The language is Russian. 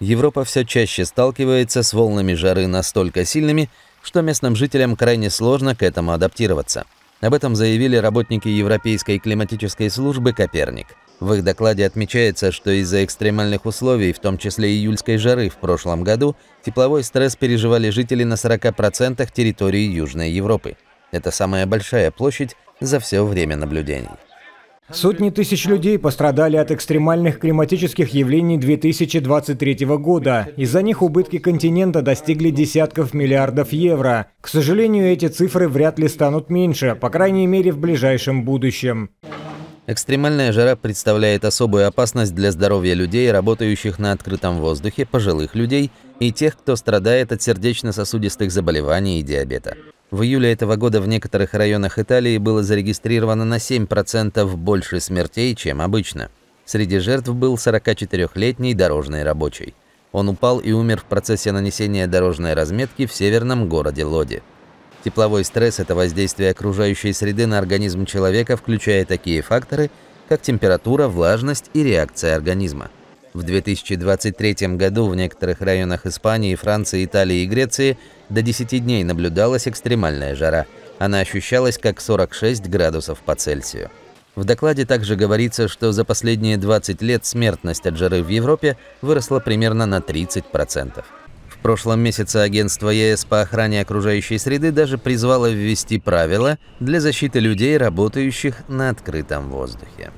Европа все чаще сталкивается с волнами жары настолько сильными, что местным жителям крайне сложно к этому адаптироваться. Об этом заявили работники Европейской климатической службы «Коперник». В их докладе отмечается, что из-за экстремальных условий, в том числе июльской жары в прошлом году, тепловой стресс переживали жители на 40% территории Южной Европы. Это самая большая площадь за все время наблюдений. Сотни тысяч людей пострадали от экстремальных климатических явлений 2023 года. Из-за них убытки континента достигли десятков миллиардов евро. К сожалению, эти цифры вряд ли станут меньше, по крайней мере в ближайшем будущем. Экстремальная жара представляет особую опасность для здоровья людей, работающих на открытом воздухе, пожилых людей и тех, кто страдает от сердечно-сосудистых заболеваний и диабета. В июле этого года в некоторых районах Италии было зарегистрировано на 7% больше смертей, чем обычно. Среди жертв был 44-летний дорожный рабочий. Он упал и умер в процессе нанесения дорожной разметки в северном городе Лоди. Тепловой стресс – это воздействие окружающей среды на организм человека, включая такие факторы, как температура, влажность и реакция организма. В 2023 году в некоторых районах Испании, Франции, Италии и Греции до 10 дней наблюдалась экстремальная жара. Она ощущалась как 46 градусов по Цельсию. В докладе также говорится, что за последние 20 лет смертность от жары в Европе выросла примерно на 30%. В прошлом месяце агентство ЕС по охране окружающей среды даже призвало ввести правила для защиты людей, работающих на открытом воздухе.